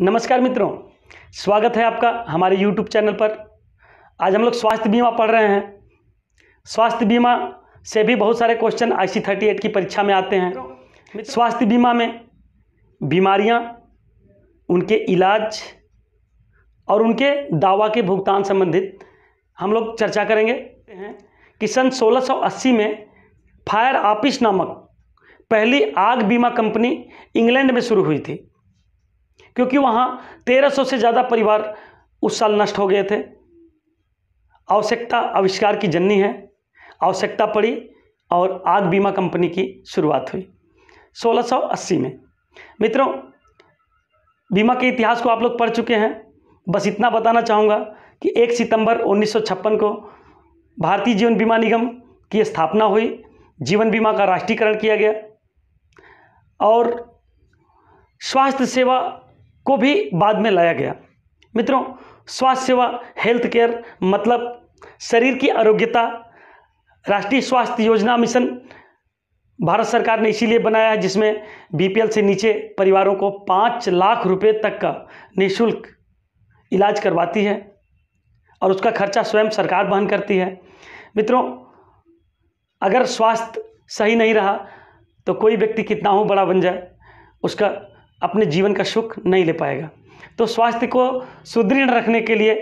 नमस्कार मित्रों स्वागत है आपका हमारे YouTube चैनल पर आज हम लोग स्वास्थ्य बीमा पढ़ रहे हैं स्वास्थ्य बीमा से भी बहुत सारे question I C thirty eight की परीक्षा में आते हैं स्वास्थ्य बीमा में बीमारियां, उनके इलाज और उनके दावा के भुगतान संबंधित हम लोग चर्चा करेंगे कि सन 1680 में फायर आपिस नामक पहली आग बीमा कंपनी इंग्लैंड में शुरू हुई थी क्योंकि वहाँ सौ से ज़्यादा परिवार उस साल नष्ट हो गए थे आवश्यकता आविष्कार की जननी है आवश्यकता पड़ी और आग बीमा कंपनी की शुरुआत हुई 1680 में मित्रों बीमा के इतिहास को आप लोग पढ़ चुके हैं बस इतना बताना चाहूँगा कि एक सितंबर छप्पन को भारतीय जीवन बीमा निगम की स्थापना हुई जीवन बीमा का राष्ट्रीयकरण किया गया और स्वास्थ्य सेवा को भी बाद में लाया गया मित्रों स्वास्थ्य सेवा हेल्थ केयर मतलब शरीर की आरोग्यता राष्ट्रीय स्वास्थ्य योजना मिशन भारत सरकार ने इसीलिए बनाया है जिसमें बीपीएल से नीचे परिवारों को पाँच लाख रुपए तक का निःशुल्क इलाज करवाती है और उसका खर्चा स्वयं सरकार वहन करती है मित्रों अगर स्वास्थ्य सही नहीं रहा तो कोई व्यक्ति कितना हो बड़ा बन जाए उसका अपने जीवन का सुख नहीं ले पाएगा तो स्वास्थ्य को सुदृढ़ रखने के लिए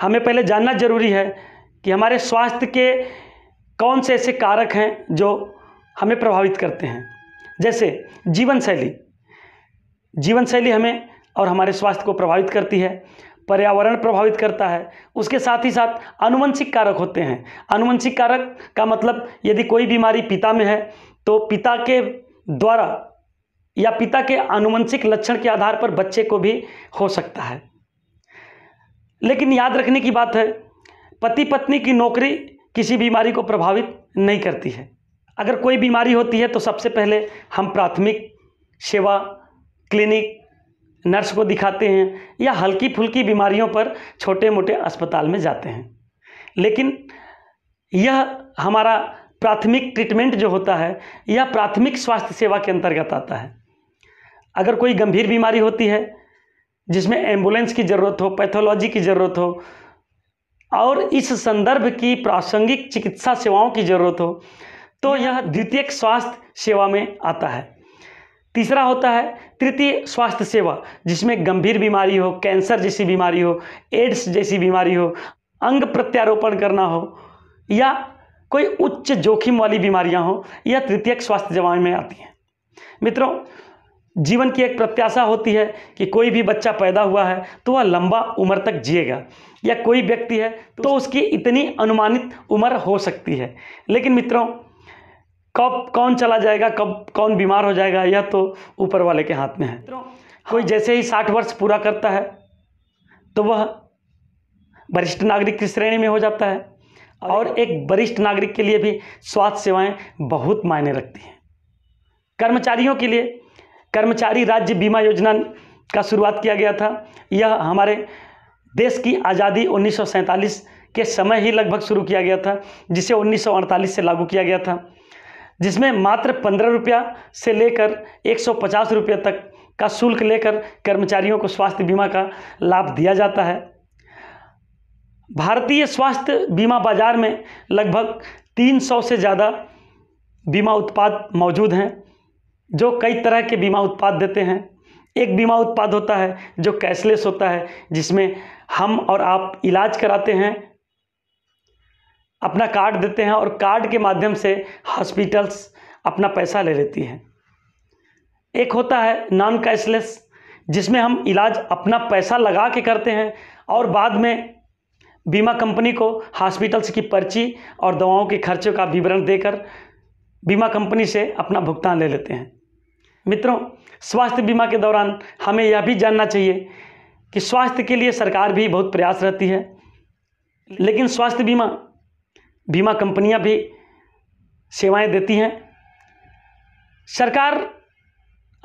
हमें पहले जानना जरूरी है कि हमारे स्वास्थ्य के कौन से ऐसे कारक हैं जो हमें प्रभावित करते हैं जैसे जीवन शैली जीवन शैली हमें और हमारे स्वास्थ्य को प्रभावित करती है पर्यावरण प्रभावित करता है उसके साथ ही साथ अनुवंशिक कारक होते हैं अनुवंशिक कारक का मतलब यदि कोई बीमारी पिता में है तो पिता के द्वारा या पिता के आनुवंशिक लक्षण के आधार पर बच्चे को भी हो सकता है लेकिन याद रखने की बात है पति पत्नी की नौकरी किसी बीमारी को प्रभावित नहीं करती है अगर कोई बीमारी होती है तो सबसे पहले हम प्राथमिक सेवा क्लिनिक नर्स को दिखाते हैं या हल्की फुल्की बीमारियों पर छोटे मोटे अस्पताल में जाते हैं लेकिन यह हमारा प्राथमिक ट्रीटमेंट जो होता है यह प्राथमिक स्वास्थ्य सेवा के अंतर्गत आता है अगर कोई गंभीर बीमारी होती है जिसमें एम्बुलेंस की ज़रूरत हो पैथोलॉजी की ज़रूरत हो और इस संदर्भ की प्रासंगिक चिकित्सा सेवाओं की ज़रूरत हो तो यह द्वितीय स्वास्थ्य सेवा में आता है तीसरा होता है तृतीय स्वास्थ्य सेवा जिसमें गंभीर बीमारी हो कैंसर जैसी बीमारी हो एड्स जैसी बीमारी हो अंग प्रत्यारोपण करना हो या कोई उच्च जोखिम वाली बीमारियां हो यह तृतीयक स्वास्थ्य सेवाएं में आती हैं मित्रों जीवन की एक प्रत्याशा होती है कि कोई भी बच्चा पैदा हुआ है तो वह लंबा उम्र तक जिएगा या कोई व्यक्ति है तो उसकी इतनी अनुमानित उम्र हो सकती है लेकिन मित्रों कब कौन चला जाएगा कब कौन बीमार हो जाएगा यह तो ऊपर वाले के हाथ में है कोई हाँ। जैसे ही साठ वर्ष पूरा करता है तो वह वरिष्ठ नागरिक की श्रेणी में हो जाता है और एक वरिष्ठ नागरिक के लिए भी स्वास्थ्य सेवाएं बहुत मायने रखती हैं कर्मचारियों के लिए कर्मचारी राज्य बीमा योजना का शुरुआत किया गया था यह हमारे देश की आज़ादी उन्नीस के समय ही लगभग शुरू किया गया था जिसे उन्नीस से लागू किया गया था जिसमें मात्र पंद्रह रुपया से लेकर एक सौ पचास रुपये तक का शुल्क लेकर कर्मचारियों को स्वास्थ्य बीमा का लाभ दिया जाता है भारतीय स्वास्थ्य बीमा बाज़ार में लगभग 300 से ज़्यादा बीमा उत्पाद मौजूद हैं जो कई तरह के बीमा उत्पाद देते हैं एक बीमा उत्पाद होता है जो कैशलेस होता है जिसमें हम और आप इलाज कराते हैं अपना कार्ड देते हैं और कार्ड के माध्यम से हॉस्पिटल्स अपना पैसा ले लेती हैं एक होता है नॉन कैशलेस जिसमें हम इलाज अपना पैसा लगा के करते हैं और बाद में बीमा कंपनी को हॉस्पिटल्स की पर्ची और दवाओं के खर्चों का विवरण देकर बीमा कंपनी से अपना भुगतान ले लेते हैं मित्रों स्वास्थ्य बीमा के दौरान हमें यह भी जानना चाहिए कि स्वास्थ्य के लिए सरकार भी बहुत प्रयास रहती है लेकिन स्वास्थ्य बीमा बीमा कंपनियां भी सेवाएं देती हैं सरकार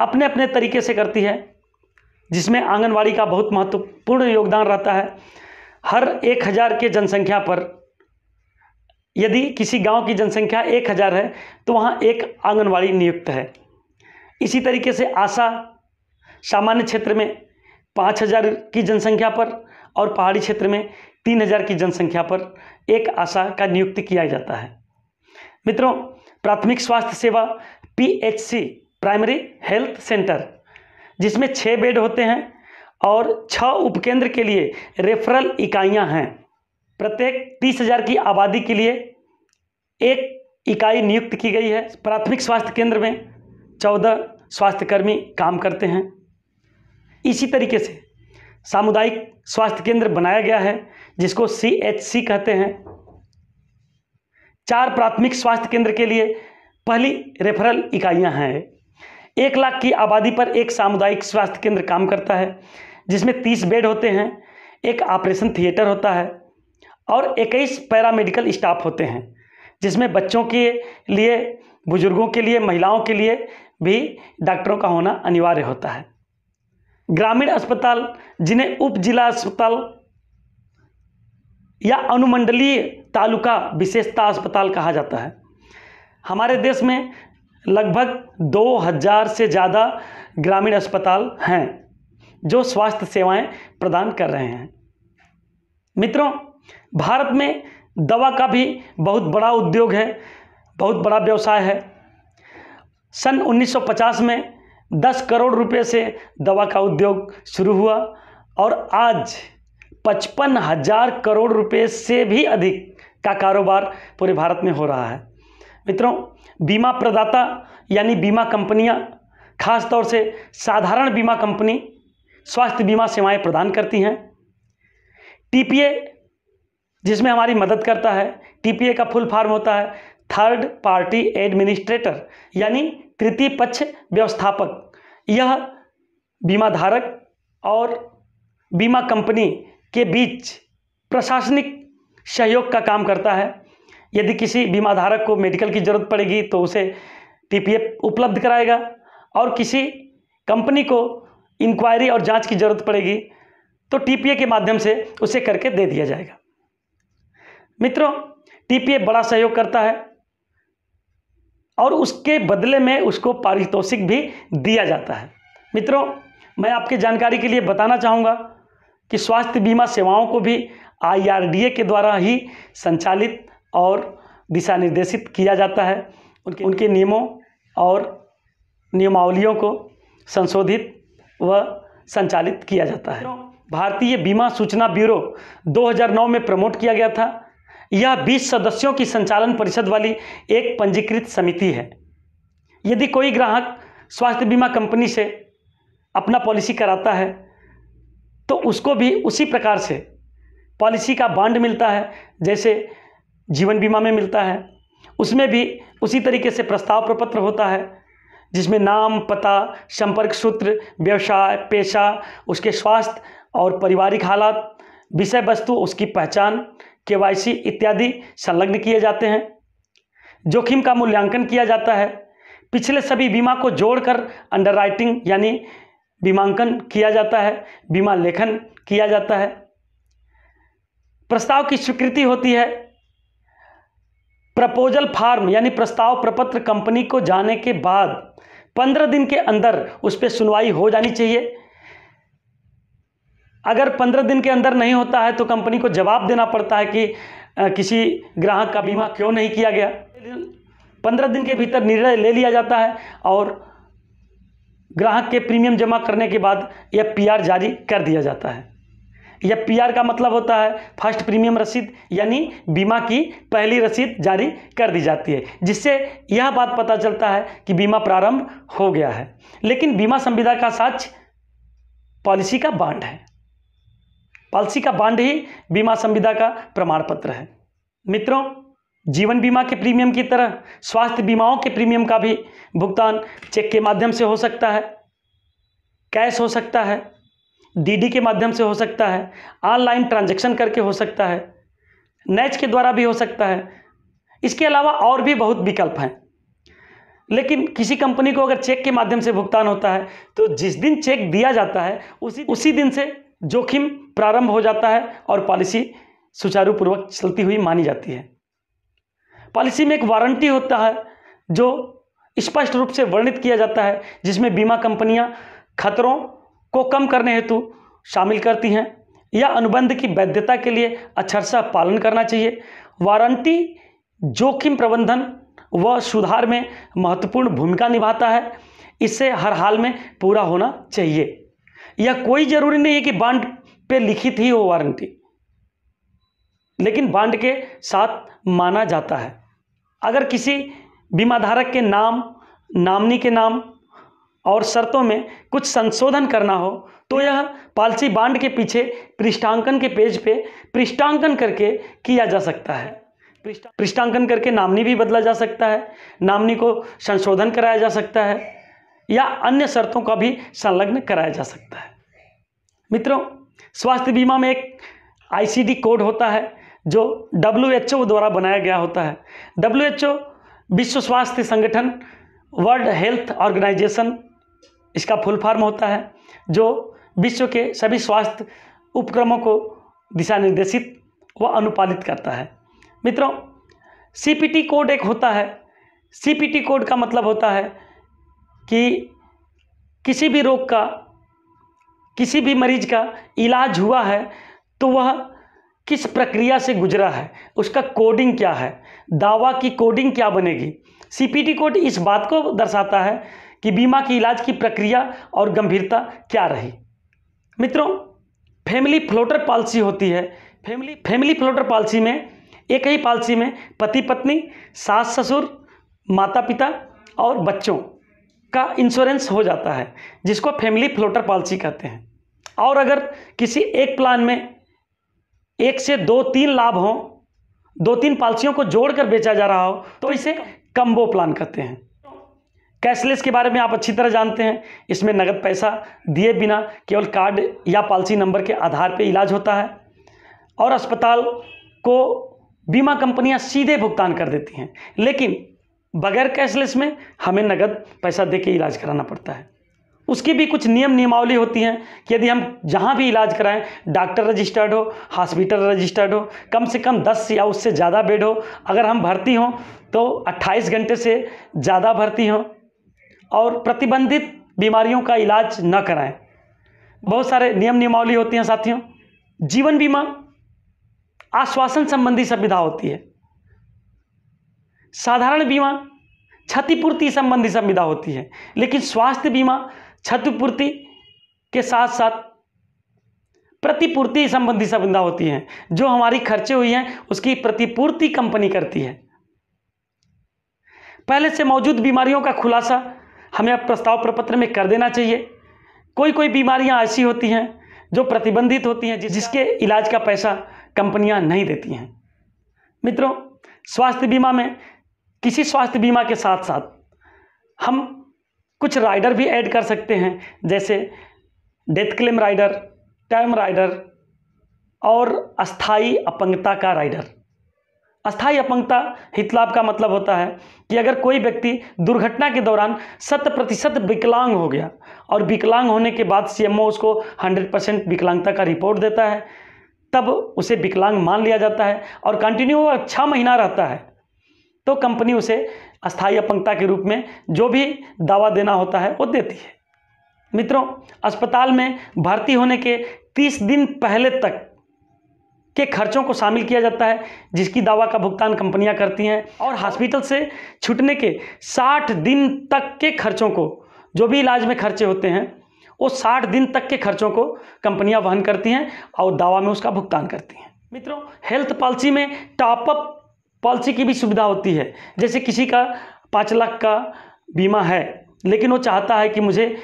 अपने अपने तरीके से करती है जिसमें आंगनवाड़ी का बहुत महत्वपूर्ण योगदान रहता है हर एक हज़ार के जनसंख्या पर यदि किसी गांव की जनसंख्या एक हज़ार है तो वहाँ एक आंगनवाड़ी नियुक्त है इसी तरीके से आशा सामान्य क्षेत्र में पाँच हज़ार की जनसंख्या पर और पहाड़ी क्षेत्र में तीन हज़ार की जनसंख्या पर एक आशा का नियुक्ति किया जाता है मित्रों प्राथमिक स्वास्थ्य सेवा पीएचसी प्राइमरी हेल्थ सेंटर जिसमें छः बेड होते हैं और छः उपकेंद्र के लिए रेफरल इकाइयां हैं प्रत्येक तीस हजार की आबादी के लिए एक इकाई नियुक्त की गई है प्राथमिक स्वास्थ्य केंद्र में चौदह स्वास्थ्यकर्मी काम करते हैं इसी तरीके से सामुदायिक स्वास्थ्य केंद्र बनाया गया है जिसको सी एच सी कहते हैं चार प्राथमिक स्वास्थ्य केंद्र के लिए पहली रेफरल इकाइयां हैं एक लाख की आबादी पर एक सामुदायिक स्वास्थ्य केंद्र काम करता है जिसमें तीस बेड होते हैं एक ऑपरेशन थिएटर होता है और इक्कीस पैरामेडिकल स्टाफ होते हैं जिसमें बच्चों के लिए बुजुर्गों के लिए महिलाओं के लिए भी डॉक्टरों का होना अनिवार्य होता है ग्रामीण अस्पताल जिन्हें उप जिला अस्पताल या अनुमंडलीय तालुका विशेषता अस्पताल कहा जाता है हमारे देश में लगभग 2000 से ज़्यादा ग्रामीण अस्पताल हैं जो स्वास्थ्य सेवाएं प्रदान कर रहे हैं मित्रों भारत में दवा का भी बहुत बड़ा उद्योग है बहुत बड़ा व्यवसाय है सन 1950 में 10 करोड़ रुपए से दवा का उद्योग शुरू हुआ और आज पचपन हजार करोड़ रुपए से भी अधिक का कारोबार पूरे भारत में हो रहा है मित्रों बीमा प्रदाता यानी बीमा कंपनियां खास तौर से साधारण बीमा कंपनी स्वास्थ्य बीमा सेवाएं प्रदान करती हैं टीपीए जिसमें हमारी मदद करता है टीपीए का फुल फॉर्म होता है थर्ड पार्टी एडमिनिस्ट्रेटर यानी तृतीय पक्ष व्यवस्थापक यह बीमा धारक और बीमा कंपनी के बीच प्रशासनिक सहयोग का काम करता है यदि किसी बीमा धारक को मेडिकल की जरूरत पड़ेगी तो उसे टीपीएफ उपलब्ध कराएगा और किसी कंपनी को इंक्वायरी और जांच की जरूरत पड़ेगी तो टीपीए के माध्यम से उसे करके दे दिया जाएगा मित्रों टीपीए बड़ा सहयोग करता है और उसके बदले में उसको पारितोषिक भी दिया जाता है मित्रों मैं आपके जानकारी के लिए बताना चाहूँगा कि स्वास्थ्य बीमा सेवाओं को भी आई के द्वारा ही संचालित और दिशा निर्देशित किया जाता है उनके उनके नियमों और नियमावलियों को संशोधित व संचालित किया जाता है भारतीय बीमा सूचना ब्यूरो 2009 में प्रमोट किया गया था यह 20 सदस्यों की संचालन परिषद वाली एक पंजीकृत समिति है यदि कोई ग्राहक स्वास्थ्य बीमा कंपनी से अपना पॉलिसी कराता है तो उसको भी उसी प्रकार से पॉलिसी का बांड मिलता है जैसे जीवन बीमा में मिलता है उसमें भी उसी तरीके से प्रस्ताव प्रपत्र होता है जिसमें नाम पता संपर्क सूत्र व्यवसाय पेशा उसके स्वास्थ्य और पारिवारिक हालात विषय वस्तु उसकी पहचान केवाईसी इत्यादि संलग्न किए जाते हैं जोखिम का मूल्यांकन किया जाता है पिछले सभी बीमा को जोड़कर अंडरराइटिंग यानी बीमांकन किया जाता है बीमा लेखन किया जाता है प्रस्ताव की स्वीकृति होती है प्रपोजल फार्म यानी प्रस्ताव प्रपत्र कंपनी को जाने के बाद पंद्रह दिन के अंदर उस पर सुनवाई हो जानी चाहिए अगर पंद्रह दिन के अंदर नहीं होता है तो कंपनी को जवाब देना पड़ता है कि आ, किसी ग्राहक का बीमा क्यों नहीं किया गया पंद्रह दिन के भीतर निर्णय ले लिया जाता है और ग्राहक के प्रीमियम जमा करने के बाद यह पीआर जारी कर दिया जाता है यह पीआर का मतलब होता है फर्स्ट प्रीमियम रसीद यानी बीमा की पहली रसीद जारी कर दी जाती है जिससे यह बात पता चलता है कि बीमा प्रारंभ हो गया है लेकिन बीमा संविदा का साक्ष पॉलिसी का बांड है पॉलिसी का बांड ही बीमा संविदा का प्रमाण पत्र है मित्रों जीवन बीमा के प्रीमियम की तरह स्वास्थ्य बीमाओं के प्रीमियम का भी भुगतान चेक के माध्यम से हो सकता है कैश हो सकता है डीडी के माध्यम से हो सकता है ऑनलाइन ट्रांजैक्शन करके हो सकता है नैच के द्वारा भी हो सकता है इसके अलावा और भी बहुत विकल्प हैं लेकिन किसी कंपनी को अगर चेक के माध्यम से भुगतान होता है तो जिस दिन चेक दिया जाता है उसी उसी दिन से जोखिम प्रारंभ हो जाता है और पॉलिसी सुचारू पूर्वक चलती हुई मानी जाती है पॉलिसी में एक वारंटी होता है जो स्पष्ट रूप से वर्णित किया जाता है जिसमें बीमा कंपनियां खतरों को कम करने हेतु शामिल करती हैं या अनुबंध की वैधता के लिए अक्षर सा पालन करना चाहिए वारंटी जोखिम प्रबंधन व सुधार में महत्वपूर्ण भूमिका निभाता है इसे हर हाल में पूरा होना चाहिए या कोई जरूरी नहीं है कि बांड पे लिखित ही हो वारंटी लेकिन बांड के साथ माना जाता है अगर किसी बीमा धारक के नाम नामनी के नाम और शर्तों में कुछ संशोधन करना हो तो यह पॉलिसी बांड के पीछे पृष्ठांकन के पेज पे पृष्ठांकन करके किया जा सकता है पृष्ठांकन करके नामनी भी बदला जा सकता है नामनी को संशोधन कराया जा सकता है या अन्य शर्तों का भी संलग्न कराया जा सकता है मित्रों स्वास्थ्य बीमा में एक आईसीडी कोड होता है जो डब्ल्यू द्वारा बनाया गया होता है डब्ल्यू विश्व स्वास्थ्य संगठन वर्ल्ड हेल्थ ऑर्गेनाइजेशन इसका फुल फॉर्म होता है जो विश्व के सभी स्वास्थ्य उपक्रमों को दिशा निर्देशित व अनुपालित करता है मित्रों सी कोड एक होता है सी कोड का मतलब होता है कि किसी भी रोग का किसी भी मरीज का इलाज हुआ है तो वह किस प्रक्रिया से गुजरा है उसका कोडिंग क्या है दावा की कोडिंग क्या बनेगी सीपीटी कोड इस बात को दर्शाता है कि बीमा की इलाज की प्रक्रिया और गंभीरता क्या रही मित्रों फैमिली फ्लोटर पॉलिसी होती है फैमिली फैमिली फ्लोटर पॉलिसी में एक ही पॉलिसी में पति पत्नी सास ससुर माता पिता और बच्चों का इंश्योरेंस हो जाता है जिसको फैमिली फ्लोटर पॉलिसी कहते हैं और अगर किसी एक प्लान में एक से दो तीन लाभ हों दो तीन पॉलिसियों को जोड़कर बेचा जा रहा हो तो, तो इसे कम्बो प्लान कहते हैं कैशलेस के बारे में आप अच्छी तरह जानते हैं इसमें नगद पैसा दिए बिना केवल कार्ड या पॉलिसी नंबर के आधार पर इलाज होता है और अस्पताल को बीमा कंपनियां सीधे भुगतान कर देती हैं लेकिन बगैर कैशलेस में हमें नगद पैसा दे के इलाज कराना पड़ता है उसकी भी कुछ नियम नियमावली होती हैं कि यदि हम जहाँ भी इलाज कराएं डॉक्टर रजिस्टर्ड हो हॉस्पिटल रजिस्टर्ड हो कम से कम 10 या उससे ज़्यादा बेड हो अगर हम भर्ती हों तो 28 घंटे से ज़्यादा भर्ती हों और प्रतिबंधित बीमारियों का इलाज न कराएं बहुत सारे नियम नियमावली होती हैं साथियों जीवन बीमा आश्वासन संबंधी सुविधा होती है साधारण बीमा क्षतिपूर्ति संबंधी संविदा होती है लेकिन स्वास्थ्य बीमा क्षतिपूर्ति के साथ साथ प्रतिपूर्ति संबंधी संविदा होती है जो हमारी खर्चे हुई हैं उसकी प्रतिपूर्ति कंपनी करती है पहले से मौजूद बीमारियों का खुलासा हमें अब प्रस्ताव प्रपत्र में कर देना चाहिए कोई कोई बीमारियां ऐसी होती हैं जो प्रतिबंधित होती हैं जिसके इलाज का पैसा कंपनियां नहीं देती हैं मित्रों स्वास्थ्य बीमा में किसी स्वास्थ्य बीमा के साथ साथ हम कुछ राइडर भी ऐड कर सकते हैं जैसे death claim rider term rider और अस्थाई अपंगता का राइडर अस्थाई अपंगता हितलाभ का मतलब होता है कि अगर कोई व्यक्ति दुर्घटना के दौरान शत प्रतिशत विकलांग हो गया और विकलांग होने के बाद सीएमओ उसको 100 परसेंट विकलांगता का रिपोर्ट देता है तब उसे विकलांग मान लिया जाता है और कंटिन्यू अच्छा छः महीना रहता है तो कंपनी उसे अस्थायी अपंगता के रूप में जो भी दावा देना होता है वो देती है मित्रों अस्पताल में भर्ती होने के 30 दिन पहले तक के खर्चों को शामिल किया जाता है जिसकी दावा का भुगतान कंपनियां करती हैं और हॉस्पिटल से छूटने के 60 दिन तक के खर्चों को जो भी इलाज में खर्चे होते हैं वो 60 दिन तक के खर्चों को कंपनियां वहन करती हैं और दावा में उसका भुगतान करती हैं मित्रों हेल्थ पॉलिसी में टॉपअप पॉलिसी की भी सुविधा होती है जैसे किसी का पाँच लाख का बीमा है लेकिन वो चाहता है कि मुझे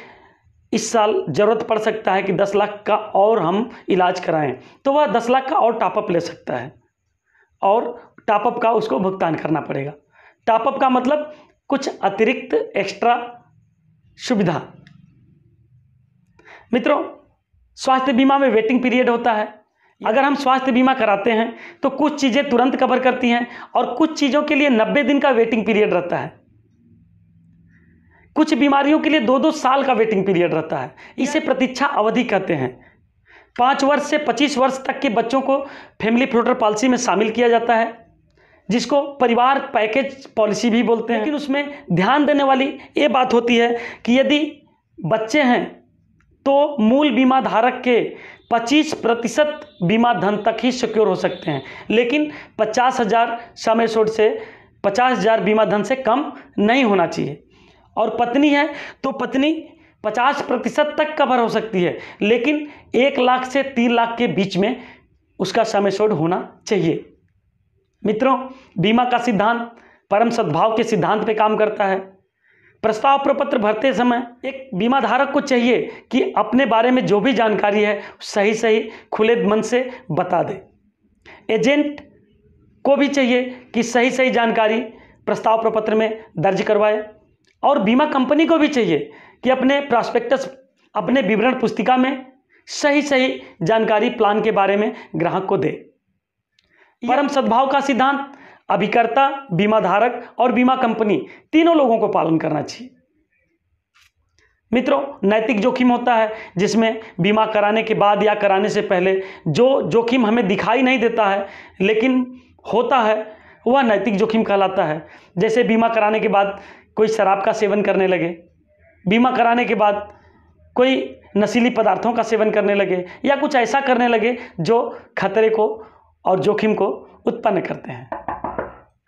इस साल ज़रूरत पड़ सकता है कि दस लाख का और हम इलाज कराएं तो वह दस लाख का और टॉपअप ले सकता है और टॉपअप का उसको भुगतान करना पड़ेगा टॉपअप का मतलब कुछ अतिरिक्त एक्स्ट्रा सुविधा मित्रों स्वास्थ्य बीमा में वेटिंग पीरियड होता है अगर हम स्वास्थ्य बीमा कराते हैं तो कुछ चीज़ें तुरंत कवर करती हैं और कुछ चीज़ों के लिए नब्बे दिन का वेटिंग पीरियड रहता है कुछ बीमारियों के लिए दो दो साल का वेटिंग पीरियड रहता है इसे प्रतीक्षा अवधि कहते हैं पाँच वर्ष से पच्चीस वर्ष तक के बच्चों को फैमिली फ्लोटर पॉलिसी में शामिल किया जाता है जिसको परिवार पैकेज पॉलिसी भी बोलते हैं लेकिन उसमें ध्यान देने वाली ये बात होती है कि यदि बच्चे हैं तो मूल बीमा धारक के पच्चीस प्रतिशत बीमा धन तक ही सिक्योर हो सकते हैं लेकिन पचास हज़ार समय छोड़ से पचास हज़ार बीमा धन से कम नहीं होना चाहिए और पत्नी है तो पत्नी पचास प्रतिशत तक कवर हो सकती है लेकिन एक लाख से तीन लाख के बीच में उसका समय छोड़ होना चाहिए मित्रों बीमा का सिद्धांत परम सद्भाव के सिद्धांत पे काम करता है प्रस्ताव प्रपत्र भरते समय एक बीमा धारक को चाहिए कि अपने बारे में जो भी जानकारी है सही सही खुले मन से बता दे एजेंट को भी चाहिए कि सही सही जानकारी प्रस्ताव प्रपत्र में दर्ज करवाए और बीमा कंपनी को भी चाहिए कि अपने प्रॉस्पेक्टस अपने विवरण पुस्तिका में सही सही जानकारी प्लान के बारे में ग्राहक को दे परम सद्भाव का सिद्धांत अभिकर्ता बीमा धारक और बीमा कंपनी तीनों लोगों को पालन करना चाहिए मित्रों नैतिक जोखिम होता है जिसमें बीमा कराने के बाद या कराने से पहले जो जोखिम हमें दिखाई नहीं देता है लेकिन होता है वह नैतिक जोखिम कहलाता है जैसे बीमा कराने के बाद कोई शराब का सेवन करने लगे बीमा कराने के बाद कोई नशीली पदार्थों का सेवन करने लगे या कुछ ऐसा करने लगे जो खतरे को और जोखिम को उत्पन्न करते हैं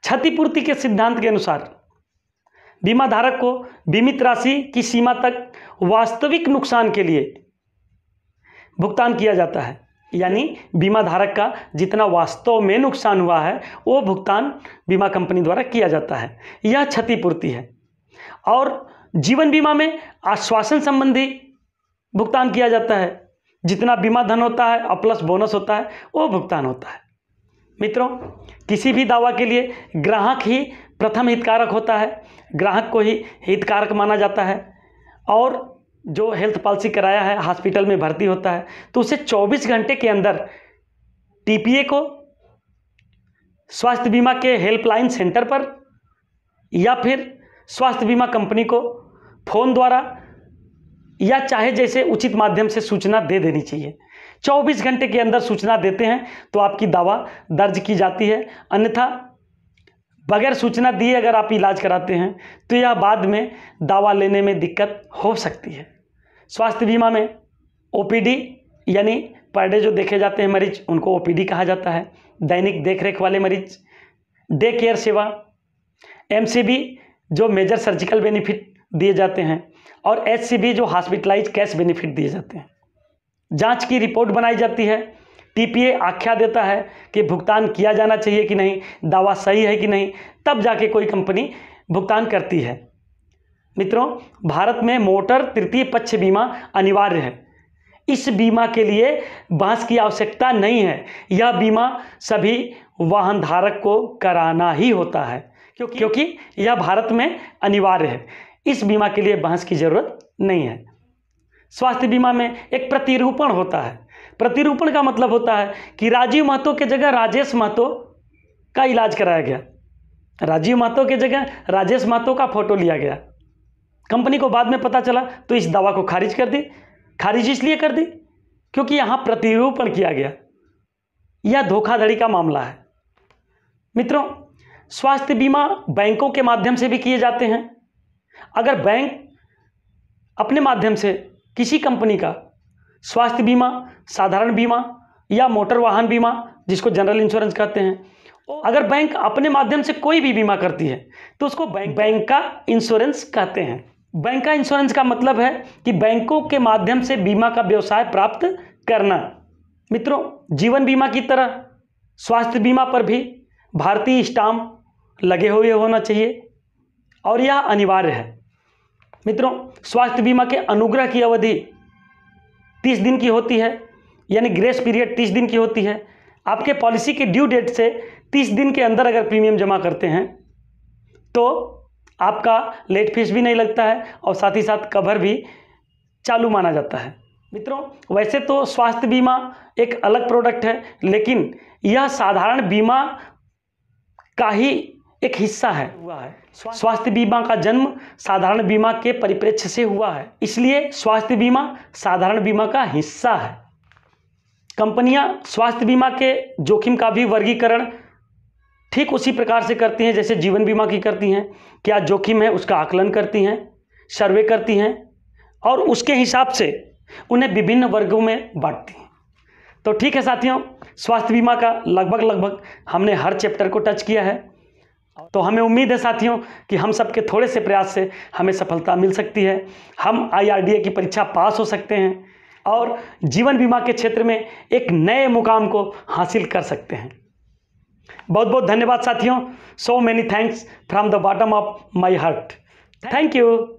क्षतिपूर्ति के सिद्धांत के अनुसार बीमा धारक को बीमित राशि की सीमा तक वास्तविक नुकसान के लिए भुगतान किया जाता है यानी बीमा धारक का जितना वास्तव में नुकसान हुआ है वो भुगतान बीमा कंपनी द्वारा किया जाता है यह क्षतिपूर्ति है और जीवन बीमा में आश्वासन संबंधी भुगतान किया जाता है जितना बीमा धन होता है और प्लस बोनस होता है वो भुगतान होता है मित्रों किसी भी दावा के लिए ग्राहक ही प्रथम हितकारक होता है ग्राहक को ही हितकारक माना जाता है और जो हेल्थ पॉलिसी कराया है हॉस्पिटल में भर्ती होता है तो उसे 24 घंटे के अंदर टीपीए को स्वास्थ्य बीमा के हेल्पलाइन सेंटर पर या फिर स्वास्थ्य बीमा कंपनी को फ़ोन द्वारा या चाहे जैसे उचित माध्यम से सूचना दे देनी चाहिए 24 घंटे के अंदर सूचना देते हैं तो आपकी दवा दर्ज की जाती है अन्यथा बगैर सूचना दिए अगर आप इलाज कराते हैं तो यह बाद में दावा लेने में दिक्कत हो सकती है स्वास्थ्य बीमा में ओपीडी यानी पर डे जो देखे जाते हैं मरीज उनको ओपीडी कहा जाता है दैनिक देखरेख वाले मरीज डे केयर सेवा एमसीबी जो मेजर सर्जिकल बेनिफिट दिए जाते हैं और एचसीबी जो हॉस्पिटलाइज कैश बेनिफिट दिए जाते हैं जांच की रिपोर्ट बनाई जाती है टीपीए आख्या देता है कि भुगतान किया जाना चाहिए कि नहीं दावा सही है कि नहीं तब जाके कोई कंपनी भुगतान करती है मित्रों भारत में मोटर तृतीय पक्ष बीमा अनिवार्य है इस बीमा के लिए बांस की आवश्यकता नहीं है यह बीमा सभी वाहन धारक को कराना ही होता है क्योंकि क्योंकि यह भारत में अनिवार्य है इस बीमा के लिए बहस की ज़रूरत नहीं है स्वास्थ्य बीमा में एक प्रतिरूपण होता है प्रतिरूपण का मतलब होता है कि राजीव महतो के जगह राजेश महतो का इलाज कराया गया राजीव महतो के जगह राजेश महतो का फोटो लिया गया कंपनी को बाद में पता चला तो इस दवा को खारिज कर दी खारिज इसलिए कर दी क्योंकि यहाँ प्रतिरूपण किया गया यह धोखाधड़ी का मामला है मित्रों स्वास्थ्य बीमा बैंकों के माध्यम से भी किए जाते हैं अगर बैंक अपने माध्यम से किसी कंपनी का स्वास्थ्य बीमा साधारण बीमा या मोटर वाहन बीमा जिसको जनरल इंश्योरेंस कहते हैं अगर बैंक अपने माध्यम से कोई भी बीमा करती है तो उसको बैंक बैंक का इंश्योरेंस कहते हैं बैंक का इंश्योरेंस का मतलब है कि बैंकों के माध्यम से बीमा का व्यवसाय प्राप्त करना मित्रों जीवन बीमा की तरह स्वास्थ्य बीमा पर भी भारतीय स्टाम्प लगे हुए होना चाहिए और यह अनिवार्य है मित्रों स्वास्थ्य बीमा के अनुग्रह की अवधि तीस दिन की होती है यानी ग्रेस पीरियड तीस दिन की होती है आपके पॉलिसी के ड्यू डेट से तीस दिन के अंदर अगर प्रीमियम जमा करते हैं तो आपका लेट फीस भी नहीं लगता है और साथ ही साथ कवर भी चालू माना जाता है मित्रों वैसे तो स्वास्थ्य बीमा एक अलग प्रोडक्ट है लेकिन यह साधारण बीमा का ही एक हिस्सा है हुआ है स्वास्थ्य बीमा का जन्म साधारण बीमा के परिप्रेक्ष्य से हुआ है इसलिए स्वास्थ्य बीमा साधारण बीमा का हिस्सा है कंपनियां स्वास्थ्य बीमा के जोखिम का भी वर्गीकरण ठीक उसी प्रकार से करती हैं जैसे जीवन बीमा की करती हैं क्या जोखिम है उसका आकलन करती हैं सर्वे करती हैं और उसके हिसाब से उन्हें विभिन्न वर्गों में बांटती हैं तो ठीक है साथियों स्वास्थ्य बीमा का लगभग लगभग हमने हर चैप्टर को टच किया है तो हमें उम्मीद है साथियों कि हम सबके थोड़े से प्रयास से हमें सफलता मिल सकती है हम आई की परीक्षा पास हो सकते हैं और जीवन बीमा के क्षेत्र में एक नए मुकाम को हासिल कर सकते हैं बहुत बहुत धन्यवाद साथियों so many thanks from the bottom of my heart thank you